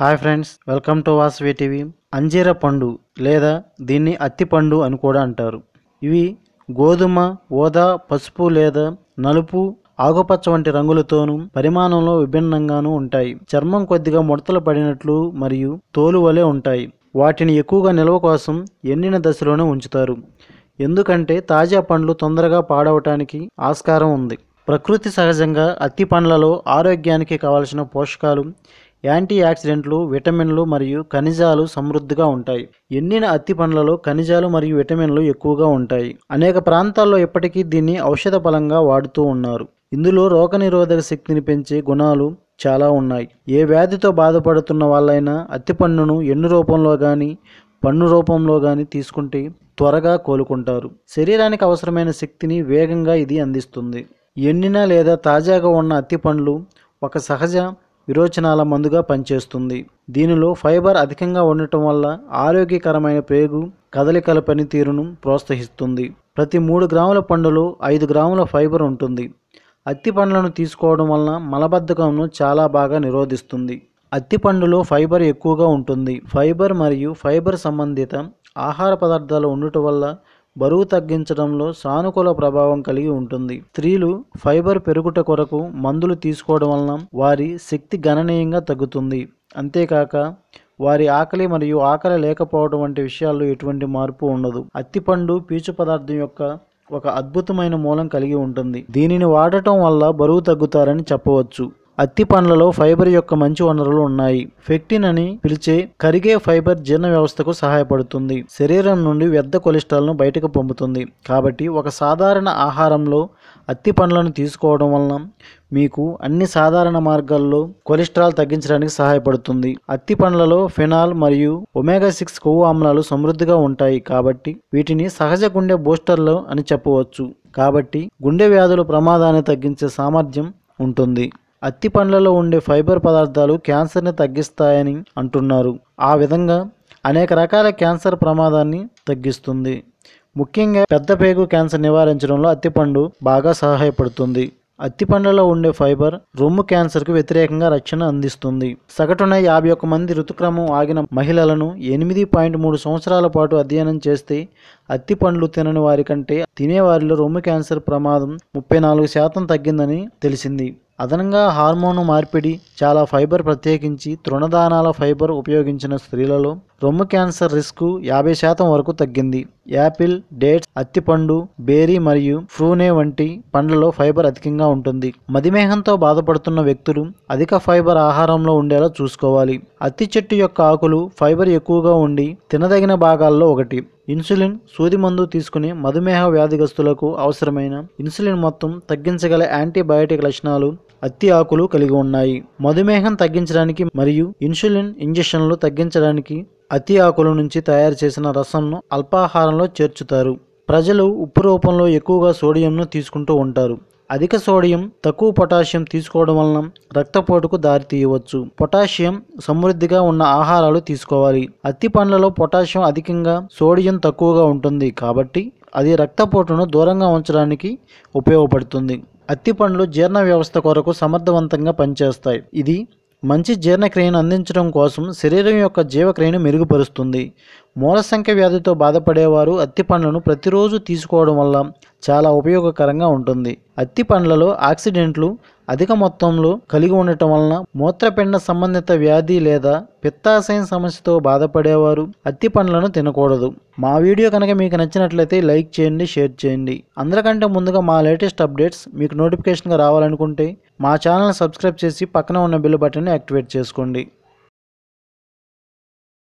hi friends welcome to వాస్ TV అంజీర పండు లేదా దీన్ని అత్తిపండు అని కూడా అంటారు ఇవి గోధుమ ఓదా పసుపు లేదా నలుపు ఆకుపచ్చ వంటి రంగులతోనూ పరిమాణంలో విభిన్నంగానూ ఉంటాయి చర్మం కొద్దిగా ముడతలు పడినట్లు మరియు తోలు వలె ఉంటాయి వాటిని ఎక్కువగా నిల్వ కోసం ఎండిన దశలోనే ఉంచుతారు ఎందుకంటే తాజా పండ్లు తొందరగా పాడవటానికి ఆస్కారం ఉంది ప్రకృతి సహజంగా అత్తి పండ్లలో ఆరోగ్యానికి కావలసిన పోషకాలు యాంటీ ఆక్సిడెంట్లు విటమిన్లు మరియు ఖనిజాలు సమృద్ధిగా ఉంటాయి ఎండిన అత్తి పండ్లలో ఖనిజాలు మరియు విటమిన్లు ఎక్కువగా ఉంటాయి అనేక ప్రాంతాల్లో ఇప్పటికీ దీన్ని ఔషధ బలంగా వాడుతూ ఉన్నారు ఇందులో రోగనిరోధక శక్తిని పెంచే గుణాలు చాలా ఉన్నాయి ఏ వ్యాధితో బాధపడుతున్న వాళ్ళైనా అత్తి పన్నును ఎన్ను రూపంలో కానీ పన్ను రూపంలో కానీ తీసుకుంటే త్వరగా కోలుకుంటారు శరీరానికి అవసరమైన శక్తిని వేగంగా ఇది అందిస్తుంది ఎండిన లేదా తాజాగా ఉన్న అత్తి పండ్లు ఒక సహజ విరోచనాల మందుగా పనిచేస్తుంది దీనిలో ఫైబర్ అధికంగా ఉండటం వల్ల ఆరోగ్యకరమైన పేగు కదలికల పనితీరును ప్రోత్సహిస్తుంది ప్రతి మూడు గ్రాముల పండులో ఐదు గ్రాముల ఫైబర్ ఉంటుంది అత్తి పండ్లను తీసుకోవడం వలన మలబద్ధకంను చాలా బాగా నిరోధిస్తుంది అత్తి పండులో ఫైబర్ ఎక్కువగా ఉంటుంది ఫైబర్ మరియు ఫైబర్ సంబంధిత ఆహార పదార్థాలు ఉండటం వల్ల బరువు తగ్గించడంలో సానుకూల ప్రభావం కలిగి ఉంటుంది స్త్రీలు ఫైబర్ పెరుగుట కొరకు మందులు తీసుకోవడం వలన వారి శక్తి గణనీయంగా తగ్గుతుంది అంతేకాక వారి ఆకలి మరియు ఆకలి లేకపోవడం వంటి విషయాల్లో ఎటువంటి మార్పు ఉండదు అత్తి పండు పీచు పదార్థం యొక్క ఒక అద్భుతమైన మూలం కలిగి ఉంటుంది దీనిని వాడటం వల్ల బరువు తగ్గుతారని చెప్పవచ్చు అత్తి పండ్లలో ఫైబర్ యొక్క మంచి వనరులు ఉన్నాయి ఫెక్టిన్ అని పిలిచే కరిగే ఫైబర్ జీర్ణ వ్యవస్థకు సహాయపడుతుంది శరీరం నుండి వ్యర్థ కొలెస్ట్రాల్ను బయటకు పంపుతుంది కాబట్టి ఒక సాధారణ ఆహారంలో అత్తి పండ్లను తీసుకోవడం వలన మీకు అన్ని సాధారణ మార్గాల్లో కొలెస్ట్రాల్ తగ్గించడానికి సహాయపడుతుంది అత్తి పండ్లలో ఫినాల్ మరియు ఒమేగా సిక్స్ కొవ్వు ఆమ్లాలు సమృద్ధిగా ఉంటాయి కాబట్టి వీటిని సహజ గుండె బూస్టర్లు అని చెప్పవచ్చు కాబట్టి గుండె వ్యాధుల ప్రమాదాన్ని తగ్గించే సామర్థ్యం ఉంటుంది అత్తి పండ్లలో ఉండే ఫైబర్ పదార్థాలు క్యాన్సర్ని తగ్గిస్తాయని అంటున్నారు ఆ విధంగా అనేక రకాల క్యాన్సర్ ప్రమాదాన్ని తగ్గిస్తుంది ముఖ్యంగా పెద్ద పేగు క్యాన్సర్ నివారించడంలో అత్తిపండు బాగా సహాయపడుతుంది అత్తి పండ్లలో ఉండే ఫైబర్ రొమ్ము క్యాన్సర్కు వ్యతిరేకంగా రక్షణ అందిస్తుంది సగటున యాభై ఒక్క మంది ఋతుక్రమం ఆగిన మహిళలను ఎనిమిది పాయింట్ మూడు సంవత్సరాల పాటు అధ్యయనం చేస్తే అత్తి పండ్లు తినని వారి కంటే తినేవారిలో రొమ్ము క్యాన్సర్ ప్రమాదం ముప్పై నాలుగు శాతం తగ్గిందని తెలిసింది అదనంగా హార్మోను మార్పిడి చాలా ఫైబర్ ప్రత్యేకించి తృణదానాల ఫైబర్ ఉపయోగించిన స్త్రీలలో రొమ్ము క్యాన్సర్ రిస్క్ యాభై శాతం వరకు తగ్గింది యాపిల్ డేట్స్ అత్తిపండు బేరీ మరియు ఫ్రూనే వంటి పండ్లలో ఫైబర్ అధికంగా ఉంటుంది మధుమేహంతో బాధపడుతున్న వ్యక్తులు అధిక ఫైబర్ ఆహారంలో ఉండేలా చూసుకోవాలి అత్తి చెట్టు యొక్క ఆకులు ఫైబర్ ఎక్కువగా ఉండి తినదగిన భాగాల్లో ఒకటి ఇన్సులిన్ సూది మందు తీసుకుని మధుమేహ వ్యాధిగ్రస్తులకు అవసరమైన ఇన్సులిన్ మొత్తం తగ్గించగల యాంటీబయాటిక్ లక్షణాలు అత్తి ఆకులు కలిగి ఉన్నాయి మధుమేహం తగ్గించడానికి మరియు ఇన్సులిన్ ఇంజెక్షన్లు తగ్గించడానికి అతి ఆకుల నుంచి తయారు చేసిన రసంను అల్పాహారంలో చేర్చుతారు ప్రజలు ఉప్పు రూపంలో ఎక్కువగా సోడియంను తీసుకుంటూ ఉంటారు అధిక సోడియం తక్కువ పొటాషియం తీసుకోవడం వలన రక్తపోటుకు దారితీయవచ్చు పొటాషియం సమృద్ధిగా ఉన్న ఆహారాలు తీసుకోవాలి అత్తి పండ్లలో పొటాషియం అధికంగా సోడియం తక్కువగా ఉంటుంది కాబట్టి అది రక్తపోటును దూరంగా ఉంచడానికి ఉపయోగపడుతుంది అత్తి పండ్లు జీర్ణ వ్యవస్థ కొరకు సమర్థవంతంగా పనిచేస్తాయి ఇది మంచి జీర్ణక్రియను అందించడం కోసం శరీరం యొక్క జీవక్రియను మెరుగుపరుస్తుంది మూలసంఖ్య వ్యాధితో బాధపడేవారు అత్తి పండ్లను ప్రతిరోజు తీసుకోవడం వల్ల చాలా ఉపయోగకరంగా ఉంటుంది అత్తి పండ్లలో ఆక్సిడెంట్లు అధిక మొత్తంలో కలిగి ఉండటం వలన మూత్రపిండ సంబంధిత వ్యాధి లేదా పిత్తాశయం సమస్యతో బాధపడేవారు అత్తి పండ్లను తినకూడదు మా వీడియో కనుక మీకు నచ్చినట్లయితే లైక్ చేయండి షేర్ చేయండి అందరికంటే ముందుగా మా లేటెస్ట్ అప్డేట్స్ మీకు నోటిఫికేషన్గా రావాలనుకుంటే మా ఛానల్ సబ్స్క్రైబ్ చేసి పక్కన ఉన్న బెల్ బటన్ని యాక్టివేట్ చేసుకోండి